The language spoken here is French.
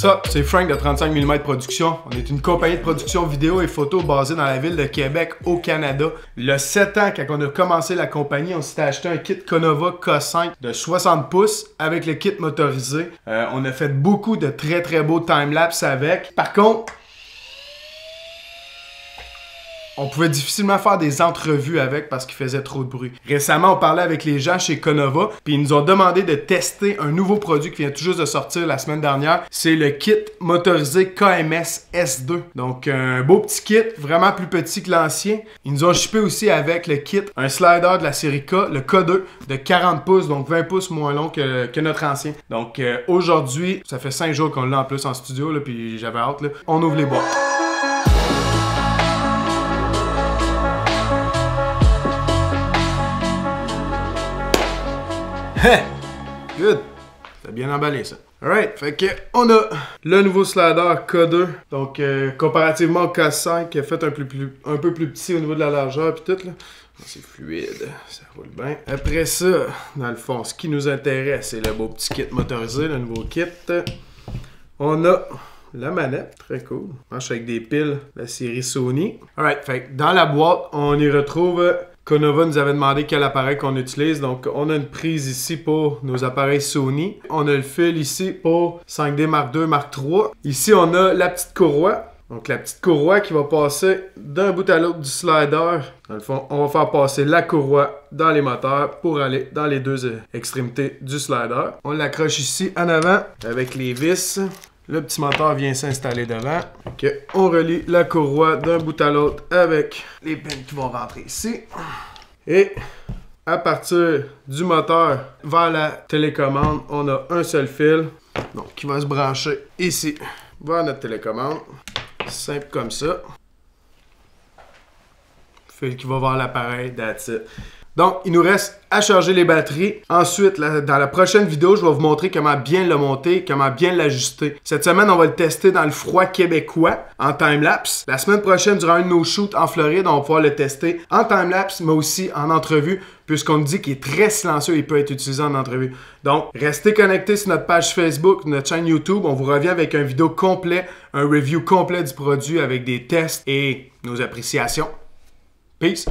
Ça, c'est Frank de 35 mm Production. On est une compagnie de production vidéo et photo basée dans la ville de Québec, au Canada. Le 7 ans, quand on a commencé la compagnie, on s'était acheté un kit Conova K5 de 60 pouces avec le kit motorisé. Euh, on a fait beaucoup de très très beaux timelapses avec. Par contre, on pouvait difficilement faire des entrevues avec parce qu'il faisait trop de bruit. Récemment, on parlait avec les gens chez Conova, puis ils nous ont demandé de tester un nouveau produit qui vient tout juste de sortir la semaine dernière. C'est le kit motorisé KMS S2. Donc, un beau petit kit, vraiment plus petit que l'ancien. Ils nous ont chipé aussi avec le kit un slider de la série K, le K2, de 40 pouces, donc 20 pouces moins long que, notre ancien. Donc, euh, aujourd'hui, ça fait 5 jours qu'on l'a en plus en studio, puis j'avais hâte. On ouvre les boîtes. Good. C'est bien emballé ça. Alright, fait que on a le nouveau slider K2. Donc euh, comparativement au K5 qui fait un, peu plus petit au niveau de la largeur puis tout C'est fluide, ça roule bien. Après ça, dans le fond, ce qui nous intéresse, c'est le beau petit kit motorisé, le nouveau kit. On a la manette, très cool. Marche avec des piles, la série Sony. Alright, fait dans la boîte, on y retrouve Konova nous avait demandé quel appareil qu'on utilise. Donc, on a une prise ici pour nos appareils Sony. On a le fil ici pour 5D Mark II, Mark III. Ici, on a la petite courroie. Donc, la petite courroie qui va passer d'un bout à l'autre du slider. Dans le fond, on va faire passer la courroie dans les moteurs pour aller dans les deux extrémités du slider. On l'accroche ici en avant avec les vis. Le petit moteur vient s'installer devant. On relie la courroie d'un bout à l'autre avec les pins qui vont rentrer ici. Et à partir du moteur vers la télécommande, on a un seul fil donc, qui va se brancher ici vers notre télécommande. Simple comme ça. Fil qui va vers l'appareil, that's donc, il nous reste à charger les batteries. Ensuite, dans la prochaine vidéo, je vais vous montrer comment bien le monter, comment bien l'ajuster. Cette semaine, on va le tester dans le froid québécois en time-lapse. La semaine prochaine, durant un de nos shoots en Floride, on va pouvoir le tester en time-lapse, mais aussi en entrevue, puisqu'on nous dit qu'il est très silencieux et peut être utilisé en entrevue. Donc, restez connectés sur notre page Facebook, notre chaîne YouTube. On vous revient avec un vidéo complet, un review complet du produit avec des tests et nos appréciations. Peace!